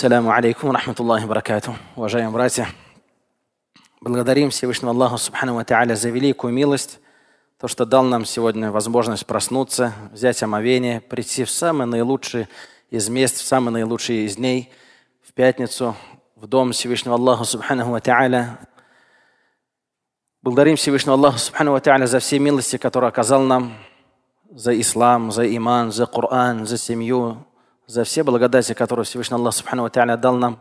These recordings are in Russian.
Саляму алейкум, рахматуллахи баракату. Уважаемые братья, благодарим Всевышнего Аллаха Субхану Ва Тааля за великую милость, то, что дал нам сегодня возможность проснуться, взять омовение, прийти в самые наилучшие из мест, в самые наилучшие из дней, в пятницу, в дом Всевышнего Аллаха Субхану Ва Тааля. Благодарим Всевышнего Аллаха Субхану Ва Тааля за все милости, которые оказал нам, за ислам, за иман, за Коран, за семью, за все благодати, которые Всевышний Аллах Субхану Ва дал нам.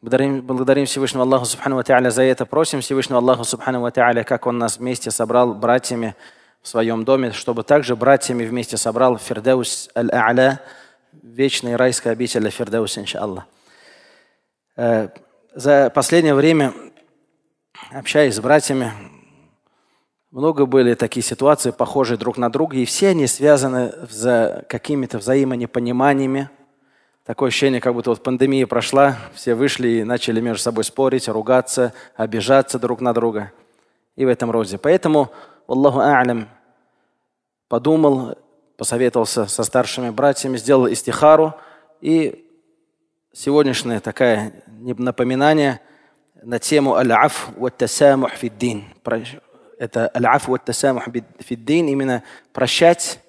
Благодарим, благодарим Всевышнего Аллаха Субхану Ва за это. Просим Всевышнего Аллаха Субхану Ва как Он нас вместе собрал братьями в своем доме, чтобы также братьями вместе собрал Фирдеус Аль-А'ля, вечный райский обитель Фердеус, иншаллах. Э, за последнее время, общаясь с братьями, много были такие ситуации, похожие друг на друга, и все они связаны за какими-то взаимонепониманиями. Такое ощущение, как будто вот пандемия прошла, все вышли и начали между собой спорить, ругаться, обижаться друг на друга. И в этом роде. Поэтому, Аллаху А'лям, подумал, посоветовался со старшими братьями, сделал истихару. И сегодняшнее такое напоминание на тему «Аль-Аф ва-Тасамух дин это аль-аф вот тасамух Дин именно прощать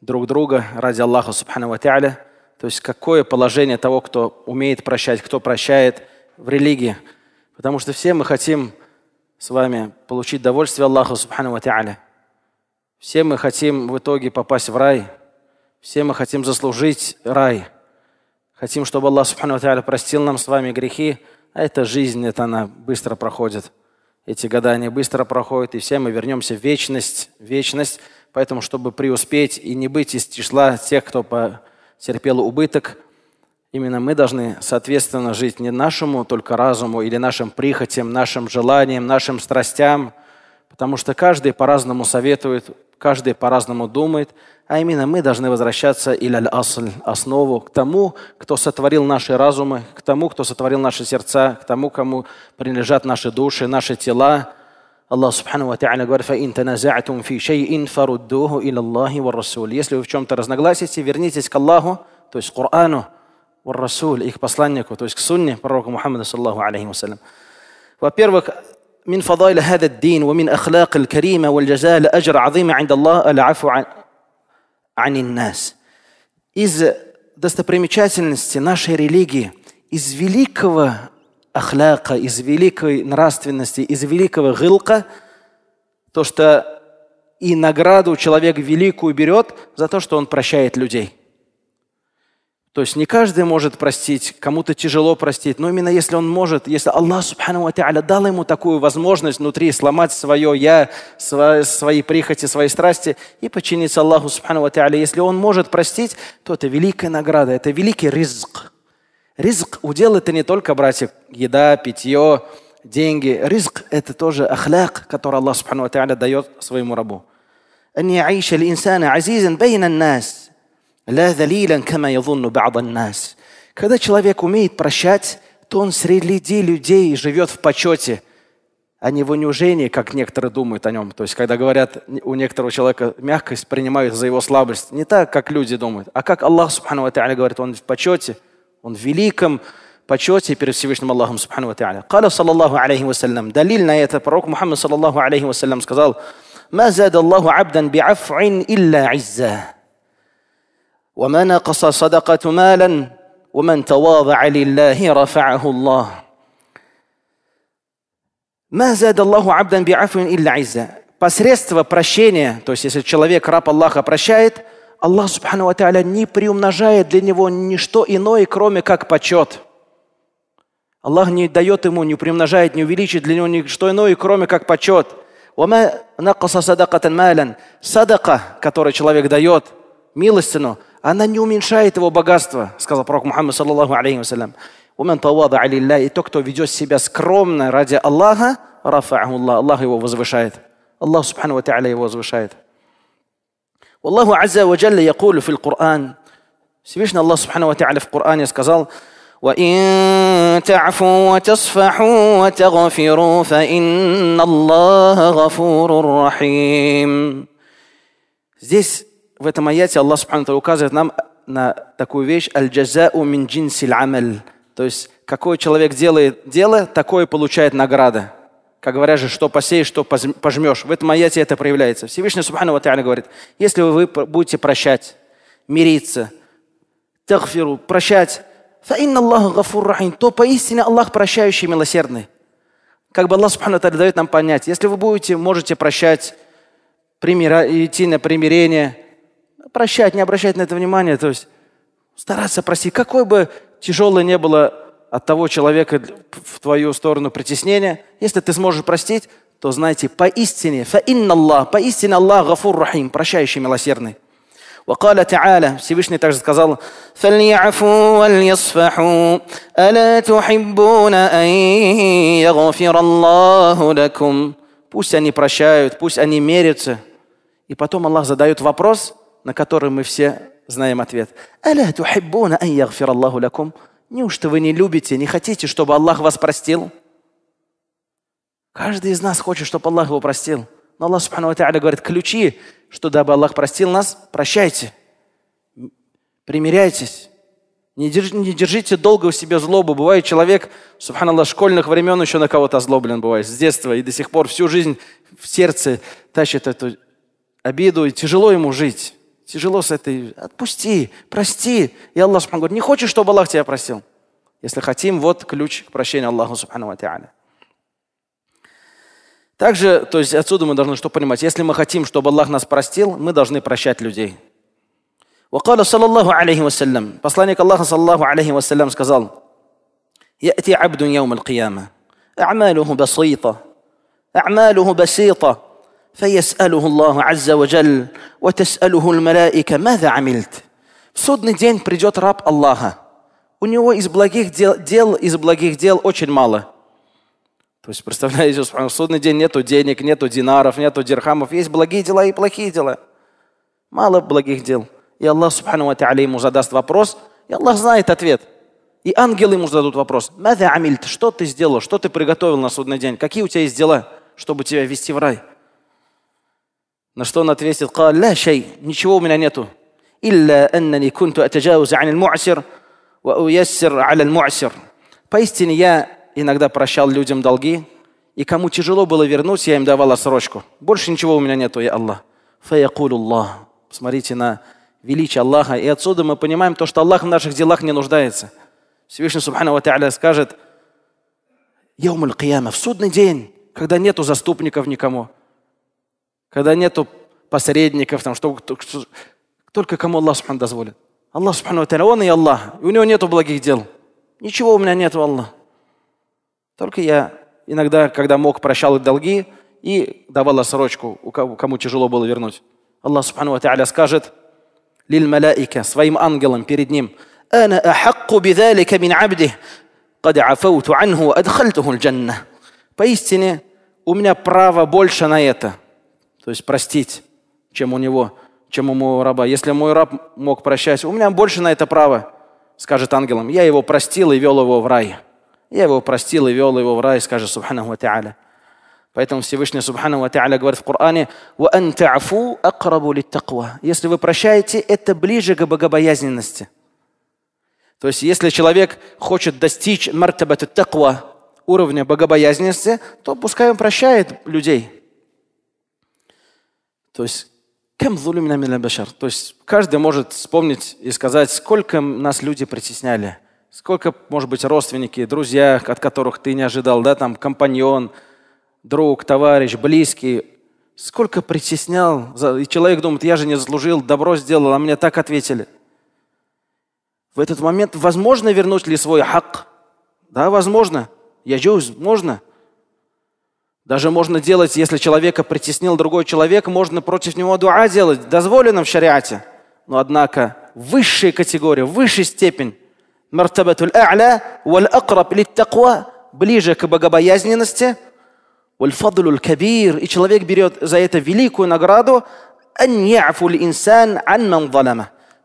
друг друга ради Аллаха Субхану Тааля. То есть какое положение того, кто умеет прощать, кто прощает в религии. Потому что все мы хотим с вами получить довольствие Аллаха Субхану Тааля. Все мы хотим в итоге попасть в рай. Все мы хотим заслужить рай. Хотим, чтобы Аллах Субхану Тааля простил нам с вами грехи. А эта жизнь, это она быстро проходит. Эти года, они быстро проходят, и все мы вернемся в вечность, в вечность. Поэтому, чтобы преуспеть и не быть из числа тех, кто потерпел убыток, именно мы должны, соответственно, жить не нашему только разуму или нашим прихотям, нашим желаниям, нашим страстям, потому что каждый по-разному советует, каждый по-разному думает, а именно мы должны возвращаться иляль асль, основу, к тому, кто сотворил наши разумы, к тому, кто сотворил наши сердца, к тому, кому принадлежат наши души, наши тела. Аллах Субхану Ва говорит, «Фаин таназа'тум фи шейин фаруддуху иля Аллахи ва Если вы в чем-то разногласите, вернитесь к Аллаху, то есть к Корану, ва Расуль, их посланнику, то есть к сунне пророка Мухаммада, саллаху алейхи вассалям. Во-первых, من فضائل هذا الدين ومن أخلاق الكريمة والجزاء لأجر عظيم عند الله العفو عن нас Из достопримечательности нашей религии, из великого ахляка, из великой нравственности, из великого гылка, то, что и награду человек великую берет за то, что он прощает людей – то есть не каждый может простить, кому-то тяжело простить, но именно если он может, если Аллах Субхану дал ему такую возможность внутри сломать свое я, свои, прихоти, свои страсти и подчиниться Аллаху Субхану если он может простить, то это великая награда, это великий риск. Риск удел это не только, братья, еда, питье, деньги. Риск это тоже ахляк, который Аллах Субхану дает своему рабу. Когда человек умеет прощать, то он среди людей живет в почете, а не в унижении, как некоторые думают о нем. То есть, когда говорят у некоторого человека мягкость, принимают за его слабость. Не так, как люди думают, а как Аллах Субхану говорит, он в почете, он в великом почете перед Всевышним Аллахом Субхану ва Та'аля. Кала саллаллаху алейхи вассалям. Далиль на это пророк Мухаммад саллаллаху алейхи вассалям сказал, «Ма зада Аллаху абдан би'аф'ин илля изза». وما نقص صدقة مالا ومن تواضع لله رفعه الله ما زاد الله عبدا بعفو إلا عزة посредство прощения, то есть если человек, раб Аллаха, прощает, Аллах Субхану Ва не приумножает для него ничто иное, кроме как почет. Аллах не дает ему, не приумножает, не увеличит для него ничто иное, кроме как почет. Садака, который человек дает – милостину, она не уменьшает его богатство, сказал пророк Мухаммад, саллаллаху алейхи вассалям. Умен тавада алилля, и тот, кто ведет себя скромно ради Аллаха, рафа Аллах, Аллах его возвышает. Аллах, субхану ва Та'аля его возвышает. Аллаху азза ва джалля якулю фил Кур'ан. Всевышний Аллах, субхану ва Та'аля в Кур'ане сказал, Здесь в этом аяте Аллах Субхану указывает нам э, на такую вещь «Аль-джазау мин джинсиль амаль». То есть, какой человек делает дело, такое получает награда. Как говорят же, что посеешь, что пожмешь. В этом аяте это проявляется. Всевышний Субхану Ва говорит, если вы будете прощать, мириться, тахфиру, прощать, то поистине Аллах прощающий и милосердный. Как бы Аллах Субхану дает нам понять, если вы будете, можете прощать, примира, идти на примирение – прощать, не обращать на это внимания, то есть стараться простить, какой бы тяжелое не было от того человека в твою сторону притеснение, если ты сможешь простить, то знайте, поистине, фаинна Аллах, поистине Аллах гафур рахим, прощающий милосердный. وقال تعالى Всевышний также сказал فليعفوا وليصفحوا ألا تحبون أن يغفر الله لكم Пусть они прощают, пусть они мерятся. И потом Аллах задает вопрос, на который мы все знаем ответ. «Аля тухиббуна ан ягфир Аллаху Неужто вы не любите, не хотите, чтобы Аллах вас простил? Каждый из нас хочет, чтобы Аллах его простил. Но Аллах Субхану говорит, ключи, что дабы Аллах простил нас, прощайте, примиряйтесь. Не, держ, не держите долго у себя злобу. Бывает человек, субханаллах, школьных времен еще на кого-то озлоблен бывает, с детства, и до сих пор всю жизнь в сердце тащит эту обиду, и тяжело ему жить тяжело с этой, отпусти, прости. И Аллах Субхану говорит, не хочешь, чтобы Аллах тебя простил? Если хотим, вот ключ к прощению Аллаху Субхану Та'аля. Также, то есть отсюда мы должны что понимать? Если мы хотим, чтобы Аллах нас простил, мы должны прощать людей. وقال صلى الله عليه وسلم посланник Аллаха саллаху алейхи вассалям сказал يأتي عبد يوم القيامة أعماله بسيطة أعماله بسيطة فيسأله الله عز وجل وتسأله الملائكة ماذا عملت В судный день придет раб Аллаха. У него из благих дел, дел из благих дел очень мало. То есть, представляете, в судный день нету денег, нету динаров, нету дирхамов. Есть благие дела и плохие дела. Мало благих дел. И Аллах, субхану ва ему задаст вопрос, и Аллах знает ответ. И ангелы ему зададут вопрос. Мада амильт, что ты сделал, что ты приготовил на судный день, какие у тебя есть дела, чтобы тебя вести в рай? На что он ответил, قال, لا شيء, ничего у меня нету. إلا أنني كنت أتجاوز عن المعسر وأيسر على Му'асир". Поистине я иногда прощал людям долги, и кому тяжело было вернуть, я им давал срочку. Больше ничего у меня нету, я Аллах. فيقول الله. Смотрите на величие Аллаха. И отсюда мы понимаем то, что Аллах в наших делах не нуждается. Всевышний Субхану Ва скажет, Яумуль Кияма, в судный день, когда нету заступников никому – когда нету посредников, там, что, что, только кому Аллах Субхану дозволит. Аллах Субхану он и Аллах. И у него нету благих дел. Ничего у меня нету, Аллах. Только я иногда, когда мог, прощал их долги и давал отсрочку, кому тяжело было вернуть. Аллах Субхану Тааля скажет лил малаика, своим ангелам перед ним, «Ана ахакку бидалика мин абдих, قد عفوت عنه وأدخلته الجنة». Поистине, у меня право больше на это, то есть простить, чем у него, чем у моего раба. Если мой раб мог прощать, у меня больше на это право, скажет ангелам. Я его простил и вел его в рай. Я его простил и вел его в рай, скажет Субхану Ва Та'аля. Поэтому Всевышний Субхану Ва Та'аля говорит в Коране, Если вы прощаете, это ближе к богобоязненности. То есть, если человек хочет достичь мартабату таква, уровня богобоязненности, то пускай он прощает людей. То есть Кем зулюмина башар. То есть каждый может вспомнить и сказать, сколько нас люди притесняли, сколько, может быть, родственники, друзья, от которых ты не ожидал, да, там компаньон, друг, товарищ, близкий, сколько притеснял. И человек думает, я же не заслужил, добро сделал, а мне так ответили. В этот момент возможно вернуть ли свой хак? Да, возможно. Я можно. Даже можно делать, если человека притеснил другой человек, можно против него дуа делать. Дозволено в шариате. Но однако высшая категория, высшая степень ближе к богобоязненности, кабир, и человек берет за это великую награду, инсан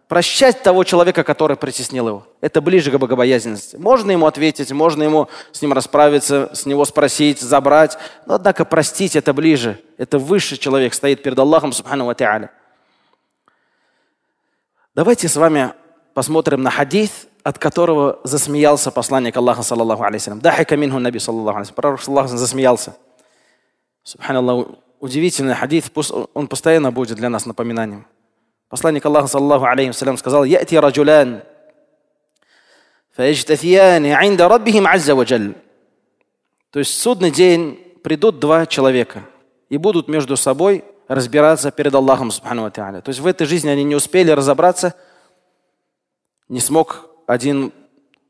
прощать того человека, который притеснил его. Это ближе к богобоязненности. Можно ему ответить, можно ему с ним расправиться, с него спросить, забрать. Но однако простить это ближе. Это высший человек стоит перед Аллахом, субхану ва Давайте с вами посмотрим на хадис, от которого засмеялся посланник Аллаха, саллаху алейсалям. Дахика минху наби, саллаху алейсалям. Пророк, саллаху засмеялся. Субханаллах, удивительный хадис, он постоянно будет для нас напоминанием. Посланник Аллаха, саллаху алейхи сказал, «Яти раджулян, фаяжтафияни инда раббихим азза ваджаль». То есть в судный день придут два человека и будут между собой разбираться перед Аллахом, субхану То есть в этой жизни они не успели разобраться, не смог один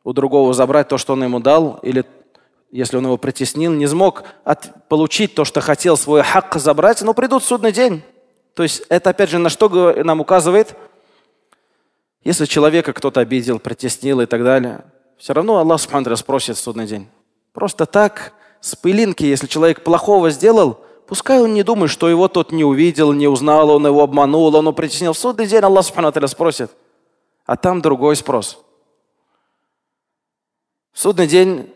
у другого забрать то, что он ему дал, или если он его притеснил, не смог от, получить то, что хотел свой хак забрать, но придут в судный день. То есть это опять же на что нам указывает? Если человека кто-то обидел, притеснил и так далее, все равно Аллах Субхану спросит в судный день. Просто так, с пылинки, если человек плохого сделал, пускай он не думает, что его тот не увидел, не узнал, он его обманул, он его притеснил. В судный день Аллах Субхану спросит. А там другой спрос. В судный день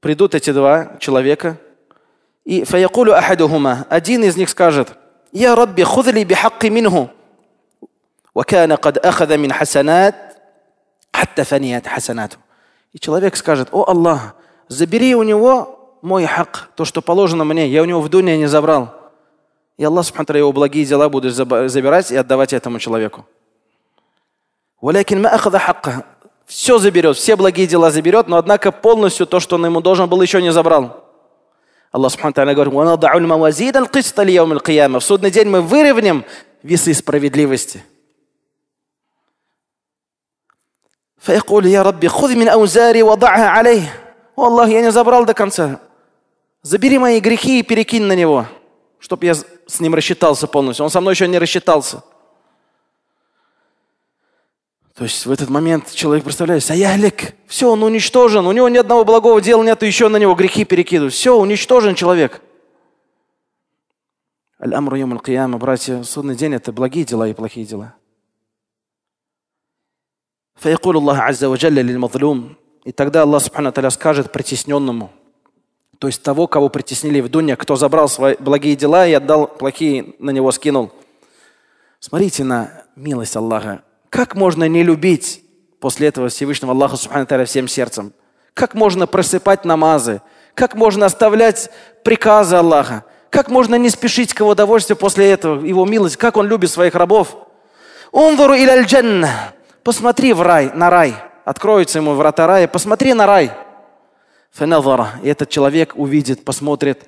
придут эти два человека, и фаякулю ахадухума. Один из них скажет – يا رب خذ لي بحق منه وكان قد أخذ من حسنات حتى فنيت حسناته И человек скажет, о Аллах, забери у него мой хак, то, что положено мне, я у него в дуне не забрал. И Аллах, субхану его благие дела будет забирать и отдавать этому человеку. Все заберет, все благие дела заберет, но однако полностью то, что он ему должен был, еще не забрал. Аллах Субхану Тааля говорит, «В судный день мы выровняем весы справедливости». فيقول يا ربي خذ من أوزاري وضعها عليه О Аллах, я не забрал до конца. Забери мои грехи и перекинь на него, чтобы я с ним рассчитался полностью. Он со мной еще не рассчитался. То есть в этот момент человек представляет, «А Олег, все, он уничтожен, у него ни одного благого дела нет, и еще на него грехи перекидывают. Все, уничтожен человек. Аль-Амру Юмуль Кияма, братья, судный день – это благие дела и плохие дела. فيقول الله عز وجل للمظلوم и тогда Аллах Субхану Таля скажет притесненному, то есть того, кого притеснили в Дуне, кто забрал свои благие дела и отдал плохие, на него скинул. Смотрите на милость Аллаха. Как можно не любить после этого Всевышнего Аллаха Субхану всем сердцем? Как можно просыпать намазы? Как можно оставлять приказы Аллаха? Как можно не спешить к его удовольствию после этого, его милость? Как он любит своих рабов? Умвару джанна. Посмотри в рай, на рай. Откроются ему врата рая. Посмотри на рай. Фенавара. И этот человек увидит, посмотрит.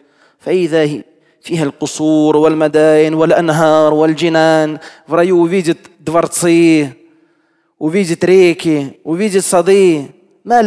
فيها القصور والمدائن والأنهار والجنان в раю увидит дворцы, увидит реки, увидит сады. Пророк,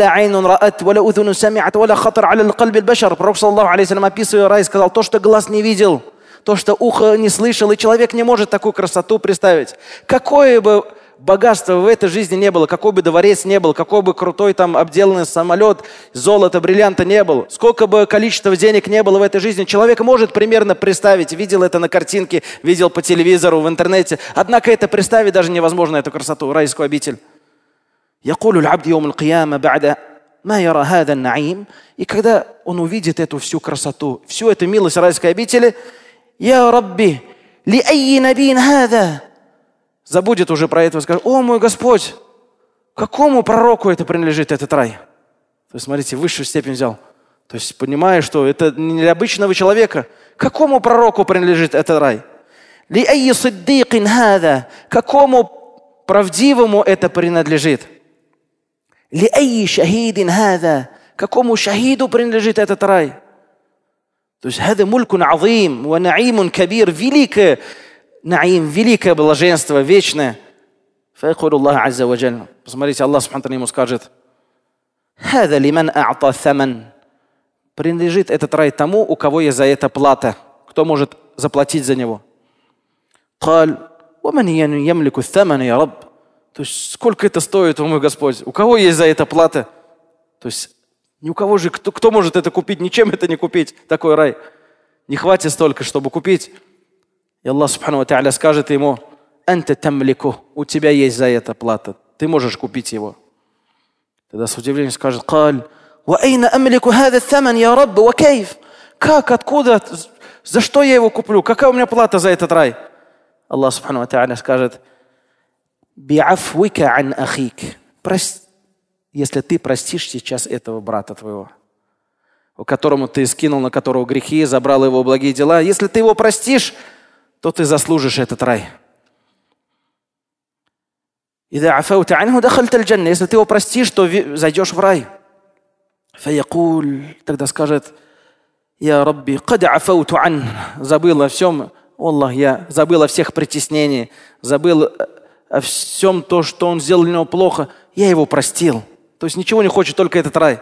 саллаху алейхи описывая рай, сказал, то, что глаз не видел, то, что ухо не слышал, и человек не может такую красоту представить. Какое бы богатства в этой жизни не было, какой бы дворец не был, какой бы крутой там обделанный самолет, золото, бриллианта не был, сколько бы количества денег не было в этой жизни, человек может примерно представить, видел это на картинке, видел по телевизору, в интернете, однако это представить даже невозможно, эту красоту, райскую обитель. И когда он увидит эту всю красоту, всю эту милость райской обители, «Я Рабби, ли айи набин хада?» забудет уже про это и скажет, о мой Господь, какому пророку это принадлежит, этот рай? То есть, смотрите, высшую степень взял. То есть, понимая, что это не для обычного человека. Какому пророку принадлежит этот рай? Какому правдивому это принадлежит? Какому шахиду принадлежит этот рай? То есть, это мулькун азим, ва наимун кабир, великое наим, великое блаженство, вечное. Посмотрите, Аллах Субхану ему скажет, «Хада лиман а'та саман». Принадлежит этот рай тому, у кого есть за это плата. Кто может заплатить за него? قال ومن يملك الثمن يا رب то есть сколько это стоит, о мой Господь? У кого есть за это плата? То есть ни у кого же, кто, кто может это купить? Ничем это не купить, такой рай. Не хватит столько, чтобы купить. И Аллах Субхану Та'аля скажет ему, «Анта тамлику, у тебя есть за это плата, ты можешь купить его». Тогда с удивлением скажет, «Каль, وأين أملك هذا الثمن يا رب وكيف как, откуда, за что я его куплю, какая у меня плата за этот рай? Аллах Субхану Та'аля скажет, «Би'афвика ан ахик». Если ты простишь сейчас этого брата твоего, у которому ты скинул, на которого грехи, забрал его благие дела, если ты его простишь, то ты заслужишь этот рай. Если ты его простишь, то зайдешь в рай. Тогда скажет, «Я Рабби, кад афауту ан». Забыл о всем. Аллах, я забыл о всех притеснениях. Забыл э, о всем то, что он сделал для него плохо. Я его простил. То есть ничего не хочет, только этот рай.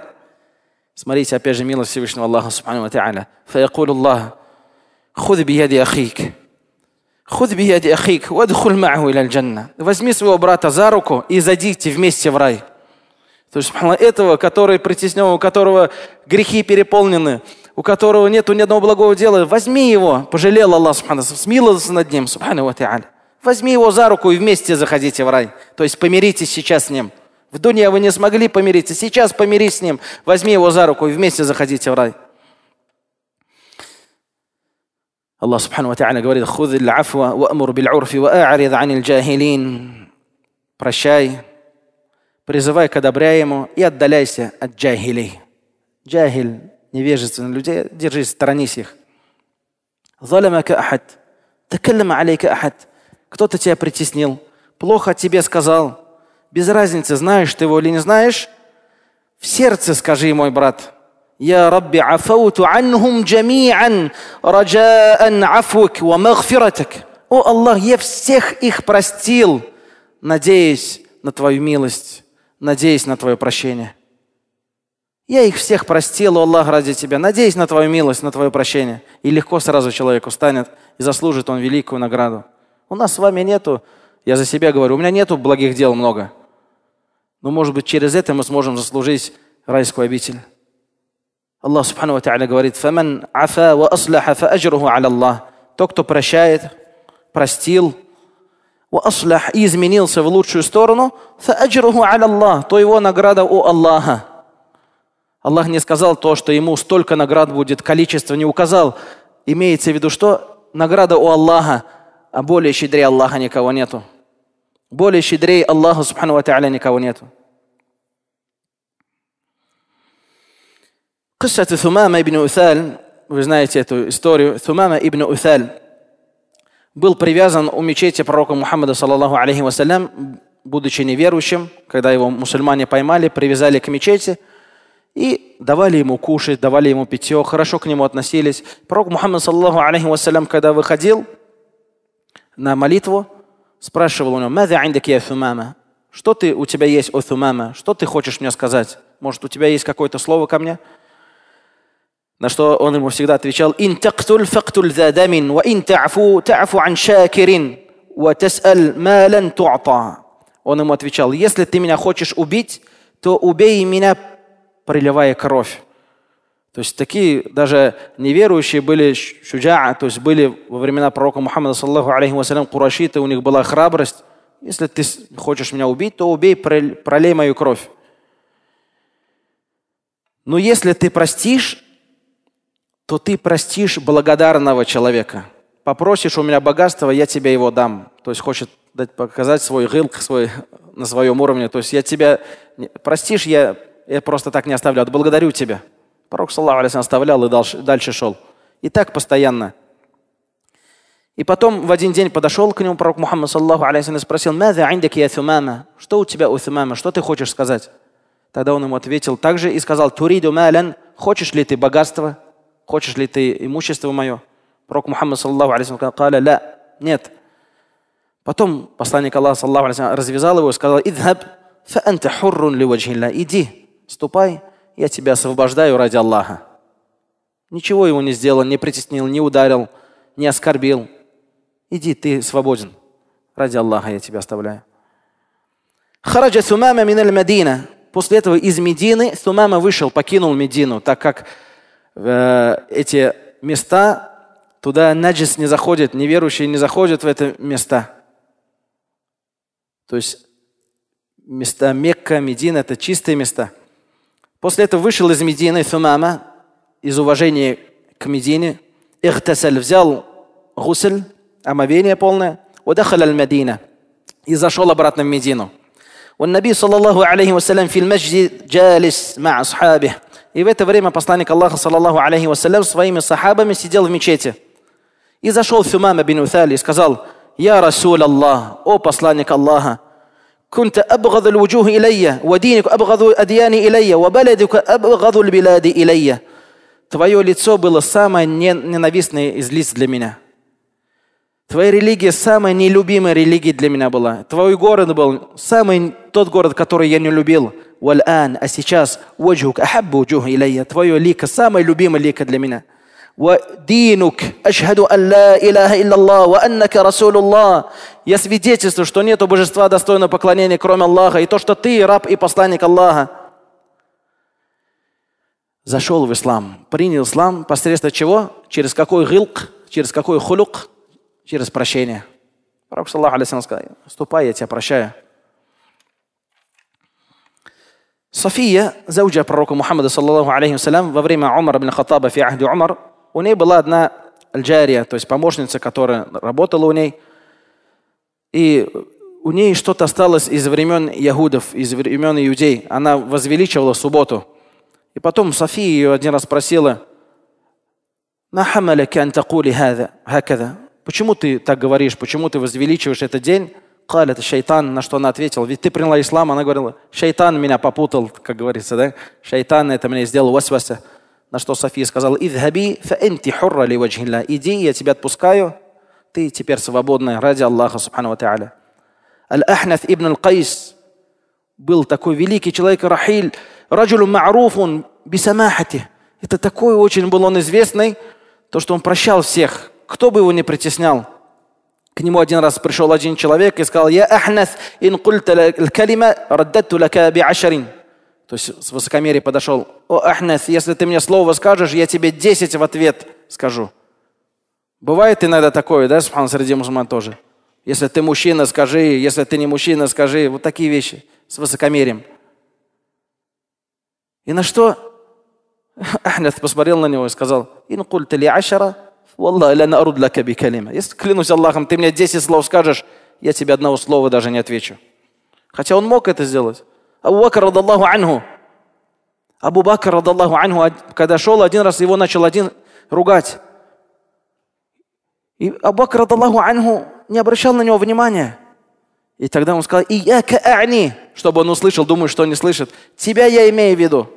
Смотрите, опять же, милость Всевышнего Аллаха, субхану ва та'аля. «Фаякулю Аллах, худ бияди ахик». Худ бияди ахик, вадхуль маху иля джанна. Возьми своего брата за руку и зайдите вместе в рай. То есть, этого, который притеснен, у которого грехи переполнены, у которого нету ни одного благого дела, возьми его, пожалел Аллах, смиловался над ним, субхану ва Возьми его за руку и вместе заходите в рай. То есть помиритесь сейчас с ним. В Дуне вы не смогли помириться, сейчас помирись с ним. Возьми его за руку и вместе заходите в рай. Allah Субхану wa ta'ala говорит «Худ афва ва'мур биль урфи ва'арид анил джахилин» «Прощай, призывай к одобряемому и отдаляйся от джахилей». Джахиль, невежественных людей, держись, сторонись их. «Заламака ахад» «Такаллама алейка ахад» Кто-то тебя притеснил, плохо тебе сказал. Без разницы, знаешь ты его или не знаешь, в сердце скажи, мой брат – يا رب عفوت عنهم جميعا رجاء عفوك ومغفرتك О Аллах, я всех их простил, надеясь на Твою милость, надеясь на Твое прощение. Я их всех простил, о Аллах, ради Тебя, надеясь на Твою милость, на Твое прощение. И легко сразу человеку станет, и заслужит он великую награду. У нас с вами нету, я за себя говорю, у меня нету благих дел много. Но, может быть, через это мы сможем заслужить райскую обитель. Allah subhanahu wa говорит, «Фаман афа ва аслаха фа ажруху аля Аллах». Тот, кто прощает, простил, ва аслах и изменился в лучшую сторону, фа ажруху аля Аллах, то его награда у Аллаха. Аллах не сказал то, что ему столько наград будет, количество не указал. Имеется в виду, что награда у Аллаха, а более щедрее Аллаха никого нету. Более щедрее Аллаха, субхану ва никого нету. Кусса Тумама ибн Усаль, вы знаете эту историю, Тумама ибн Усаль был привязан у мечети пророка Мухаммада, саллаллаху алейхи вассалям, будучи неверующим, когда его мусульмане поймали, привязали к мечети и давали ему кушать, давали ему питье, хорошо к нему относились. Пророк Мухаммад, саллаллаху алейхи вассалям, когда выходил на молитву, спрашивал у него, «Маза я Сумама?» Что ты у тебя есть, о Сумама? Что ты хочешь мне сказать? Может, у тебя есть какое-то слово ко мне? На что он ему всегда отвечал, «Ин тактуль фактуль за ва ин та'фу та'фу ан шакирин, ва тас'аль ма лан ту'та». Он ему отвечал, «Если ты меня хочешь убить, то убей меня, проливая кровь». То есть такие даже неверующие были шуджаа, то есть были во времена пророка Мухаммада, саллаху алейхи вассалям, курашиты, у них была храбрость. Если ты хочешь меня убить, то убей, пролей мою кровь. Но если ты простишь, то ты простишь благодарного человека. Попросишь у меня богатство, я тебе его дам. То есть хочет дать, показать свой гылк свой, на своем уровне. То есть я тебя простишь, я, я просто так не оставлю. Отблагодарю тебя. Пророк, саллаху алейхи оставлял и дальше, дальше шел. И так постоянно. И потом в один день подошел к нему пророк Мухаммад, саллаху алейхи и спросил, Что у тебя, у Уфимама? Что ты хочешь сказать? Тогда он ему ответил также и сказал, Туриду малян, хочешь ли ты богатство? хочешь ли ты имущество мое? Пророк Мухаммад, саллаху алейхи сказал, ля, нет. Потом посланник Аллаха, саллаху алейхи развязал его и сказал, идхаб, фа анта хуррун ли иди, ступай, я тебя освобождаю ради Аллаха. Ничего его не сделал, не притеснил, не ударил, не оскорбил. Иди, ты свободен. Ради Аллаха я тебя оставляю. Хараджа Сумама миналь Мадина. После этого из Медины Сумама вышел, покинул Медину, так как Э, эти места, туда наджис не заходит, неверующие не заходят в это места. То есть места Мекка, Медин, это чистые места. После этого вышел из Медины Сумама из уважения к Медине. Ихтасаль взял гусель, омовение полное. Удахал аль-Мадина и зашел обратно в Медину. والنبي Наби Саллаллаху Алейхи وسلم في المسجد جالس مع أصحابه и в это время посланник Аллаха, саллаллаху алейхи вассалям, своими сахабами сидел в мечети. И зашел Фюмама бин Утали и сказал, «Я Расул Аллах, о посланник Аллаха, كنت أبغض الوجوه إلي ودينك أبغض أدياني إلي وبلدك أبغض البلاد إلي Твое лицо было самое ненавистное из лиц для меня. Твоя религия самая нелюбимая религия для меня была. Твой город был самый тот город, который я не любил – والآن а وجهك أحب وجوه إلي твое лико самое любимое лико для меня ودينك أشهد أن لا إله إلا الله وأنك رسول الله я свидетельствую что нету божества достойного поклонения кроме Аллаха и то что ты раб и посланник Аллаха зашел в ислам принял ислам посредством чего через какой гилк через какой хулюк через прощение Пророк, саллаху алейхи сказал, ступай, я тебя прощаю. София, зауджа пророка Мухаммада, саллаллаху алейхи вассалям, во время Умара бин Хаттаба, фи ахди Умар, у ней была одна аль-джария, то есть помощница, которая работала у ней. И у ней что-то осталось из времен Ягудов, из времен Иудей. Она возвеличивала субботу. И потом София ее один раз спросила, «Почему ты так говоришь? Почему ты возвеличиваешь этот день?» Каля, это шайтан, на что она ответила, ведь ты приняла ислам, она говорила, шайтан меня попутал, как говорится, да? Шайтан это мне сделал васваса. На что София сказала, «Идхаби фа энти хурра ли ваджхилля». «Иди, я тебя отпускаю, ты теперь свободная ради Аллаха, субхану ва та'аля». Аль-Ахнаф ибн Аль-Кайс был такой великий человек, Рахиль, раджулю ма'руфун бисамахати. Это такой очень был он известный, то, что он прощал всех, кто бы его не притеснял. К нему один раз пришел один человек и сказал, «Я ахнас ин калима раддатту ашарин». То есть с высокомерия подошел. «О, ахнас, если ты мне слово скажешь, я тебе десять в ответ скажу». Бывает иногда такое, да, субхан, среди мусульман тоже. Если ты мужчина, скажи. Если ты не мужчина, скажи. Вот такие вещи с высокомерием. И на что Ахнес посмотрел на него и сказал, «Ин культа ли ашара Валлах, ля наруд ля каби калима. Если клянусь Аллахом, ты мне 10 слов скажешь, я тебе одного слова даже не отвечу. Хотя он мог это сделать. Абу Бакр, радаллаху анху. Абу Бакр, радаллаху анху, когда шел, один раз его начал один ругать. И Абу Бакр, радаллаху анху, не обращал на него внимания. И тогда он сказал, и я каани, чтобы он услышал, думаю, что не слышит. Тебя я имею в виду.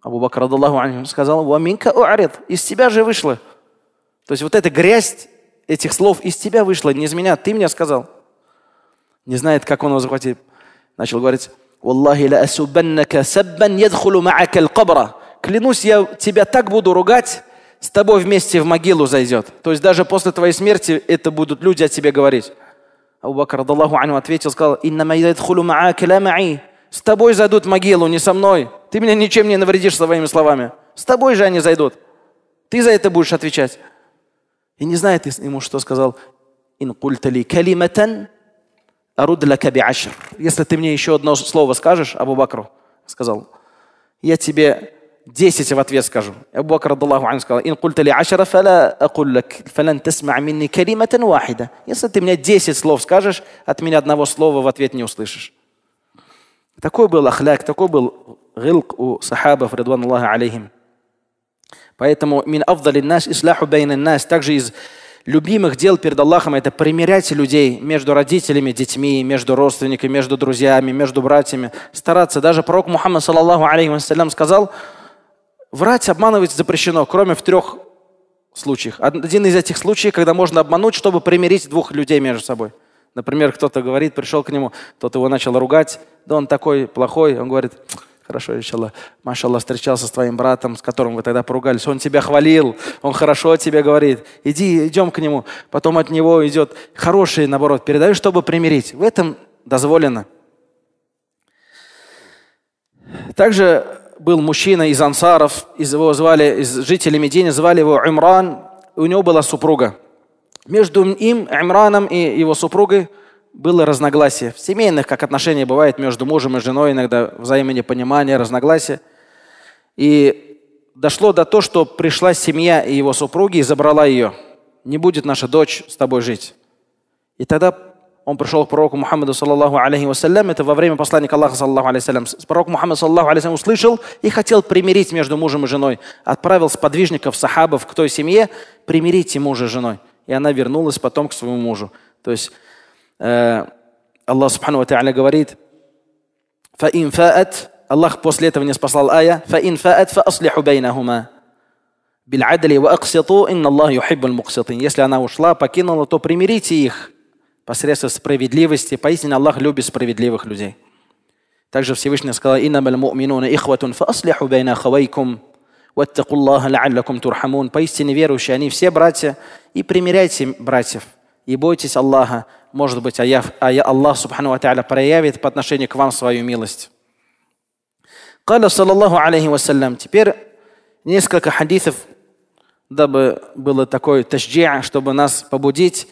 Абу Бакр, радаллаху анху, сказал, ва минка уарид, из тебя же вышло. То есть вот эта грязь этих слов из тебя вышла, не из меня, ты мне сказал. Не знает, как он его захватил. Начал говорить, «Валлахи ла асубаннака саббан ядхулу ма'ака Клянусь, я тебя так буду ругать, с тобой вместе в могилу зайдет. То есть даже после твоей смерти это будут люди о тебе говорить. Абу Бакр, Аллаху Ану, ответил, сказал, «Иннама ядхулу ма'ака С тобой зайдут в могилу, не со мной. Ты меня ничем не навредишь своими словами. С тобой же они зайдут. Ты за это будешь отвечать. И не знает ему, что сказал. «Ин культали калиматан арудляка биашр». Если ты мне еще одно слово скажешь, Абу Бакру сказал, я тебе 10 в ответ скажу. Абу Бакр Аллаху сказал, «Ин культали ашара фала акуллак, фалан тасма минни калиматан Если ты мне 10 слов скажешь, от меня одного слова в ответ не услышишь. Такой был ахляк, такой был гилк у сахабов, радуан Аллаха алейхим. Поэтому мин авдалин нас исляху бейнин нас. Также из любимых дел перед Аллахом – это примирять людей между родителями, детьми, между родственниками, между друзьями, между братьями. Стараться. Даже пророк Мухаммад, саллаллаху алейхи сказал, врать, обманывать запрещено, кроме в трех случаях. Один из этих случаев, когда можно обмануть, чтобы примирить двух людей между собой. Например, кто-то говорит, пришел к нему, тот его начал ругать, да он такой плохой, он говорит, Хорошо, иншаллах. Машаллах встречался с твоим братом, с которым вы тогда поругались. Он тебя хвалил, он хорошо о тебе говорит. Иди, идем к нему. Потом от него идет хороший, наоборот, передаю, чтобы примирить. В этом дозволено. Также был мужчина из ансаров, из его звали, из жителей Медини, звали его Имран. У него была супруга. Между им, Имраном и его супругой было разногласие в семейных, как отношения бывает между мужем и женой, иногда взаимное непонимание, разногласия. И дошло до того, что пришла семья и его супруги и забрала ее. Не будет наша дочь с тобой жить. И тогда он пришел к пророку Мухаммаду, саллаллаху алейхи вассалям, это во время посланника Аллаха, саллаллаху алейхи вассалям. Пророк Мухаммад, саллаллаху алейхи вассалям, услышал и хотел примирить между мужем и женой. Отправил подвижников, сахабов к той семье, примирите мужа с женой. И она вернулась потом к своему мужу. То есть الله سبحانه وتعالى ta'ala говорит, فَإِنْ الله после этого не спасал ая, فَإِنْ فاءت فَأَصْلِحُ بَيْنَهُمَا بِالْعَدْلِ وَأَقْسِطُوا إِنَّ اللَّهُ يُحِبُّ الْمُقْسِطِينَ Если она ушла, покинула, то примирите их посредством справедливости. Поистине Аллах любит справедливых людей. Также Всевышний сказал, «Иннама муминуна ихватун фааслиху байна хавайкум, ваттакуллаха ла'аллакум турхамун». Поистине верующие, они все братья, и примиряйте братьев. и бойтесь Аллаха. Может быть, Аллах, Аллах Субхану Ва проявит по отношению к вам свою милость. Каля саллаллаху алейхи вассалям. Теперь несколько хадисов, дабы было такое ташджиа, чтобы нас побудить,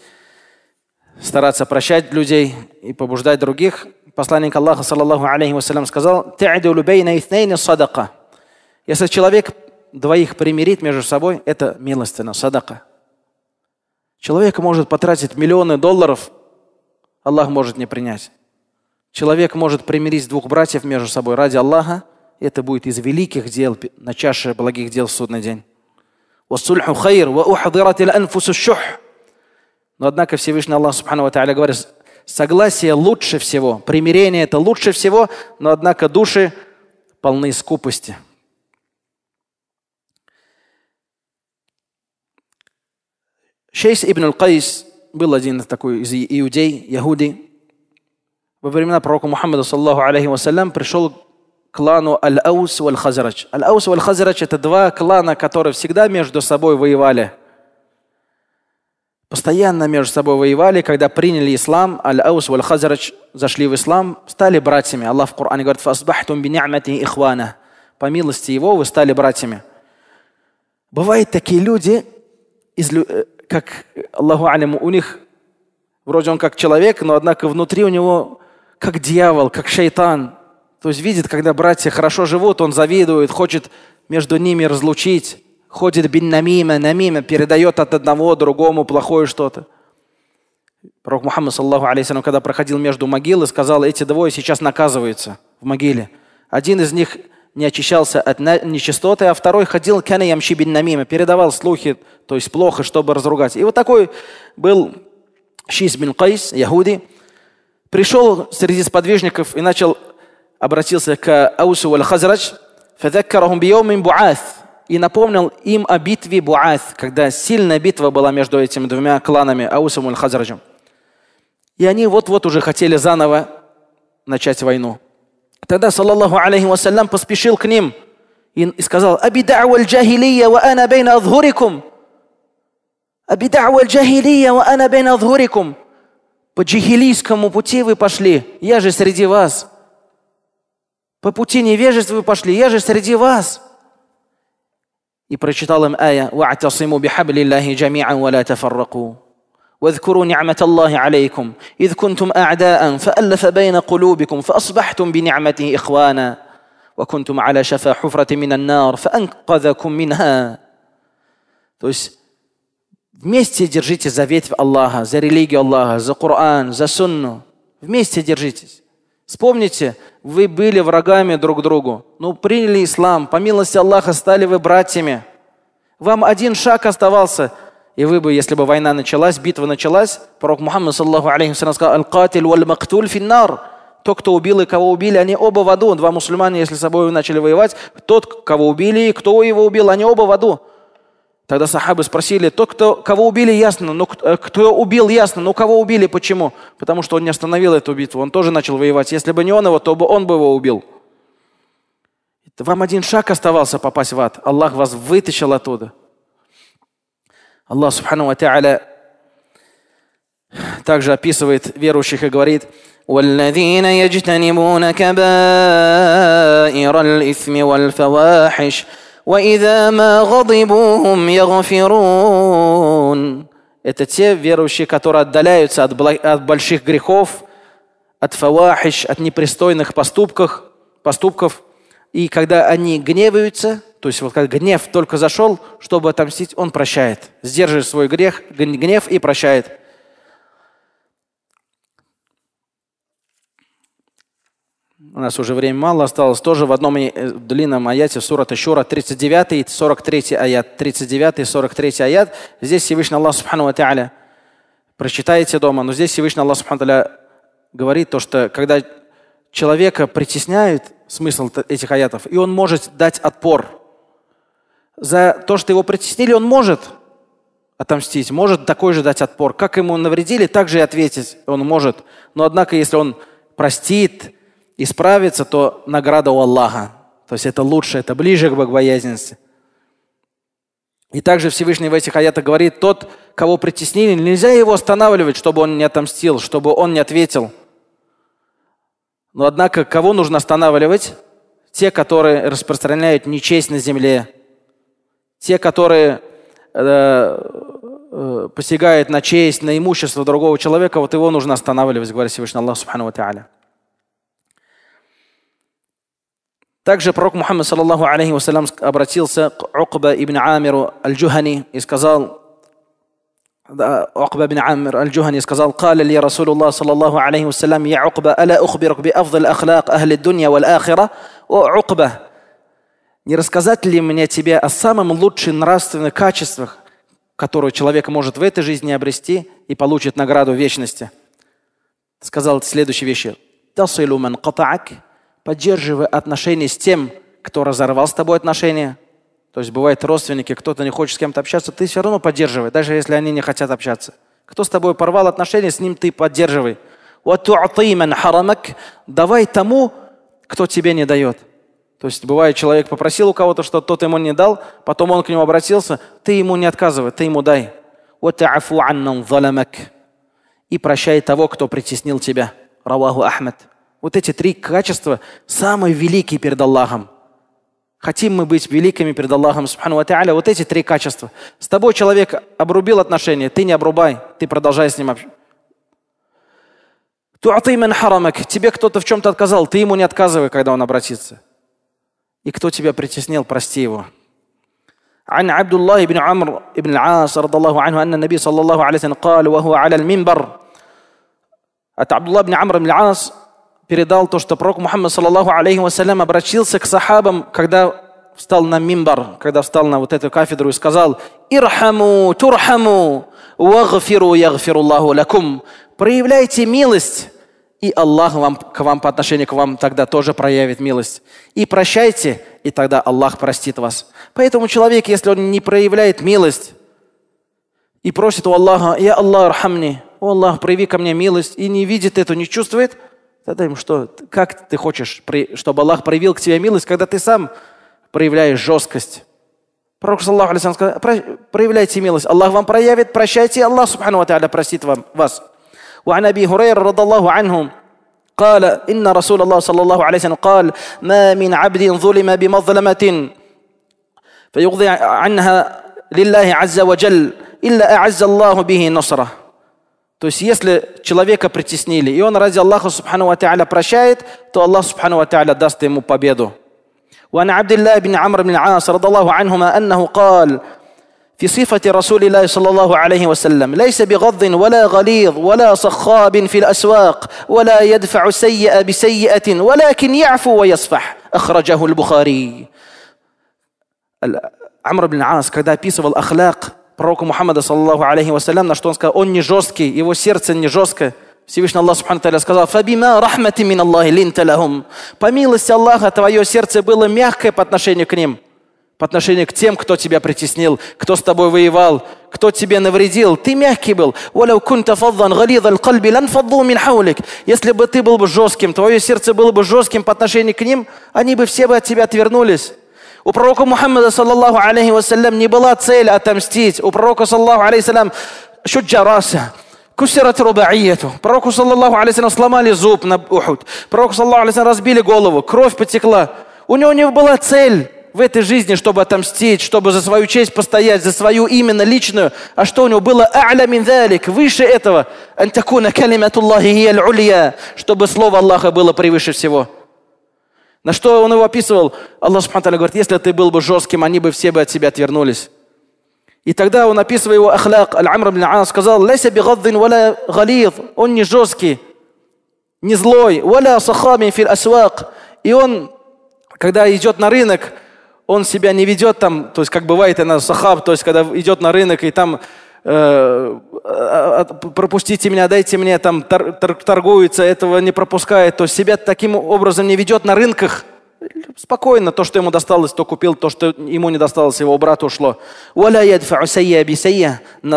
стараться прощать людей и побуждать других. Посланник Аллаха, саллаллаху алейхи вассалям, сказал, «Та'дулу бейна итнейна садака». Если человек двоих примирит между собой, это милостина, садака. Человек может потратить миллионы долларов, Аллах может не принять. Человек может примирить двух братьев между собой ради Аллаха, и это будет из великих дел на чаше благих дел в судный день. Но однако Всевышний Аллах Субхану Ва говорит, согласие лучше всего, примирение это лучше всего, но однако души полны скупости. Шейс ибн Аль-Кайс был один такой из иудей, яхуди. Во времена пророка Мухаммада, саллаху алейхи вассалям, пришел к клану Аль-Аус и Аль-Хазрач. Аль-Аус и Аль-Хазрач – это два клана, которые всегда между собой воевали. Постоянно между собой воевали, когда приняли ислам, Аль-Аус и Аль-Хазрач зашли в ислам, стали братьями. Аллах в Коране говорит, «Фасбахтум бини'мати ихвана». По милости его вы стали братьями. Бывают такие люди, из, э, как Аллаху Алим, у них вроде он как человек, но однако внутри у него как дьявол, как шайтан. То есть видит, когда братья хорошо живут, он завидует, хочет между ними разлучить, ходит бин намима, намима, передает от одного другому плохое что-то. Пророк Мухаммад, саллаху алейсалям, когда проходил между могилы, сказал, эти двое сейчас наказываются в могиле. Один из них не очищался от нечистоты, а второй ходил кана ямши бин намима, передавал слухи, то есть плохо, чтобы разругать. И вот такой был Шиз бин Кайс, Яхуди, пришел среди сподвижников и начал обратился к Аусу аль-Хазрач, и напомнил им о битве Буат, когда сильная битва была между этими двумя кланами, Аусом и Хазраджем. И они вот-вот уже хотели заново начать войну. Тогда, саллаллаху алейхи вассалям, поспешил к ним и сказал, «Абидау аль-джахилия ва ана бейна адхурикум». «Абидау аль-джахилия ва ана бейна адхурикум». По джихилийскому пути вы пошли, я же среди вас. По пути невежества вы пошли, я же среди вас. И прочитал им ая «Ва'тасиму бихаблиллахи джами'ан ва ла тафарраку». واذكروا نعمة الله عليكم إذ كنتم أعداء فألف بين قلوبكم فأصبحتم بنعمته إخوانا وكنتم على شفا حفرة من النار فأنقذكم منها То есть вместе держите заветь Аллаха, за религию Аллаха, за Коран, за Сунну. Вместе держитесь. Вспомните, вы были врагами друг другу, но приняли ислам, по милости Аллаха стали вы братьями. Вам один шаг оставался – И вы бы, если бы война началась, битва началась, пророк Мухаммад, саллаху алейхи сказал, «Аль-катиль валь-мактуль финнар». Тот, кто убил и кого убили, они оба в аду. Два мусульмана, если с собой начали воевать, тот, кого убили и кто его убил, они оба в аду. Тогда сахабы спросили, тот, кто, кого убили, ясно, но кто э, убил, ясно, но кого убили, почему? Потому что он не остановил эту битву, он тоже начал воевать. Если бы не он его, то бы он бы его убил. Вам один шаг оставался попасть в ад. Аллах вас вытащил оттуда. Аллах Субхану Ва Та'аля также описывает верующих и говорит, والذين يجتنبون كبائر الإثم والفواحش وإذا ما غضبوا هم يغفرون Это те верующие, которые отдаляются от, от больших грехов, от фавахиш, от непристойных поступков, поступков. И когда они гневаются, то есть вот как гнев только зашел, чтобы отомстить, он прощает. Сдерживает свой грех, гнев и прощает. У нас уже время мало осталось. Тоже в одном э, длинном аяте сурата Шура 39 и 43 аят. 39 и 43 аят. Здесь Всевышний Аллах Субхану Ва Тааля прочитаете дома, но здесь Всевышний Аллах Субхану Ва говорит то, что когда человека притесняют смысл этих аятов, и он может дать отпор – за то, что его притеснили, он может отомстить, может такой же дать отпор. Как ему навредили, так же и ответить он может. Но однако, если он простит, исправится, то награда у Аллаха. То есть это лучше, это ближе к богобоязненности. И также Всевышний в этих аятах говорит, тот, кого притеснили, нельзя его останавливать, чтобы он не отомстил, чтобы он не ответил. Но однако, кого нужно останавливать? Те, которые распространяют нечесть на земле, те, которые э, э, посягает на честь, на имущество другого человека, вот его нужно останавливать, говорит Всевышний Аллах Субхану Та'аля. Также пророк Мухаммад, саллаллаху алейхи вассалям, обратился к Укба ибн Амиру аль-Джухани и сказал, Укба ибн Амир аль-Джухани сказал, قال لي رسول الله صلى الله عليه وسلم يا عقبة ألا أخبرك بأفضل أخلاق أهل الدنيا والآخرة وعقبة не рассказать ли мне тебе о самом лучшем нравственных качествах, которые человек может в этой жизни обрести и получит награду вечности? Сказал следующие вещи. Поддерживай отношения с тем, кто разорвал с тобой отношения. То есть бывают родственники, кто-то не хочет с кем-то общаться, ты все равно поддерживай, даже если они не хотят общаться. Кто с тобой порвал отношения, с ним ты поддерживай. Давай тому, кто тебе не дает. То есть бывает, человек попросил у кого-то что тот ему не дал, потом он к нему обратился, ты ему не отказывай, ты ему дай. И прощай того, кто притеснил тебя. Раваху Ахмед. Вот эти три качества самые великие перед Аллахом. Хотим мы быть великими перед Аллахом, субхану ва вот эти три качества. С тобой человек обрубил отношения, ты не обрубай, ты продолжай с ним общаться. Туатый харамак, тебе кто-то в чем-то отказал, ты ему не отказывай, когда он обратится. И кто тебя притеснил, прости его. عن عبد الله بن عمرو بن العاص رضي الله عنه أن النبي صلى الله عليه وسلم قال وهو على المنبر عبد الله بن Амр бн العاص передал то, что пророк Мухаммад, صلى الله عليه وسلم обратился к сахабам, когда встал на минбар, когда встал на вот эту кафедру и сказал «Ирхаму, турхаму, вагфиру, ягфиру Аллаху лакум». Проявляйте милость, и Аллах вам, к вам по отношению к вам тогда тоже проявит милость. И прощайте, и тогда Аллах простит вас. Поэтому человек, если он не проявляет милость и просит у Аллаха, «Я Аллах, рахамни, о Аллах, прояви ко мне милость», и не видит это, не чувствует, тогда им что? Как ты хочешь, чтобы Аллах проявил к тебе милость, когда ты сам проявляешь жесткость? Пророк, саллаху сказал, проявляйте милость. Аллах вам проявит, прощайте, Аллах, субхану ва простит вам, вас. وعن ابي هريره رضي الله عنه قال ان رسول الله صلى الله عليه وسلم قال ما من عبد ظلم بمظلمه فيقضي عنها لله عز وجل إلا أعز الله به نصره. То есть, если человека притеснили, и он ради Аллаха Субхану Ва Та'аля прощает, то Аллах Субхану Ва Та'аля даст ему победу. وعن عبد الله بن عمرو بن العاص رضي الله عنهما أنه قال في صفة رسول الله صلى الله عليه وسلم ليس بغض ولا غليظ ولا صخاب في الأسواق ولا يدفع السيئة بسيئة ولكن يعفو ويصفح أخرجه البخاري Амр бин Ас, когда описывал ахляк пророка Мухаммада, саллаху алейхи вассалям, на что он сказал, он не жесткий, его сердце не жесткое. Всевышний Аллах Субхану Таля сказал, «Фабима рахмати мин Аллахи линта лахум». По милости Аллаха твое сердце было мягкое по отношению к ним. по отношению к тем, кто тебя притеснил, кто с тобой воевал, кто тебе навредил. Ты мягкий был. Если бы ты был бы жестким, твое сердце было бы жестким по отношению к ним, они бы все бы от тебя отвернулись. У пророка Мухаммада, саллаллаху алейхи вассалям, не была цель отомстить. У пророка, саллаллаху алейхи вассалям, шуджараса. Кусират рубаиету. Пророку, саллаллаху алейхи вассалям, сломали зуб на Ухуд. Пророку, саллаллаху алейхи разбили голову, кровь потекла. У него не была цель в этой жизни, чтобы отомстить, чтобы за свою честь постоять, за свою именно личную. А что у него было? А'ля мин залик, выше этого. Антакуна калиматуллахи улья, чтобы слово Аллаха было превыше всего. На что он его описывал? Аллах Субхану говорит, если ты был бы жестким, они бы все бы от тебя отвернулись. И тогда он, описывая его ахляк, Аль-Амр сказал, «Леся бигаддин валя галид». Он не жесткий, не злой. «Валя сахами фил асвак». И он, когда идет на рынок, он себя не ведет там, то есть как бывает она сахаб, то есть когда идет на рынок и там э, э, пропустите меня, дайте мне, там тор, торгуется, этого не пропускает, то себя таким образом не ведет на рынках. Спокойно, то, что ему досталось, то купил, то, что ему не досталось, его брат ушло. На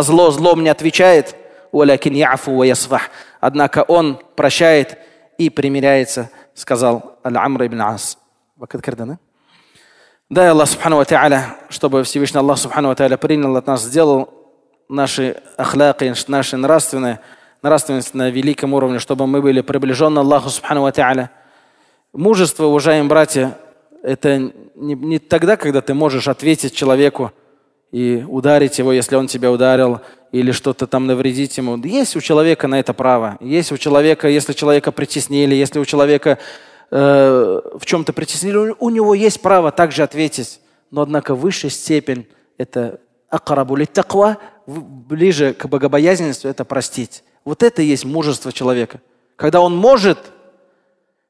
зло злом не отвечает. Однако он прощает и примиряется, сказал Аль-Амр ибн Ас. Вакат кардана? Дай Аллах Субхану Ва Та'аля, чтобы Всевышний Аллах Субхану Ва Та'аля принял от нас, сделал наши ахляки, наши нравственные, нравственность на великом уровне, чтобы мы были приближены Аллаху Субхану Ва Та'аля. Мужество, уважаемые братья, это не, не тогда, когда ты можешь ответить человеку и ударить его, если он тебя ударил, или что-то там навредить ему. Есть у человека на это право. Есть у человека, если человека притеснили, если у человека э, в чем-то притеснили, у него есть право также ответить. Но, однако, высшая степень – это акарабули таква, ближе к богобоязненности это простить. Вот это и есть мужество человека. Когда он может,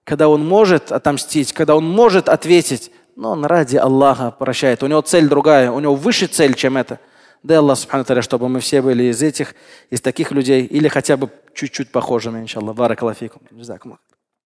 когда он может отомстить, когда он может ответить, но он ради Аллаха прощает. У него цель другая, у него выше цель, чем это. Дай Аллах, Субхану чтобы мы все были из этих, из таких людей, или хотя бы чуть-чуть похожими, иншаллах. Баракалафикум.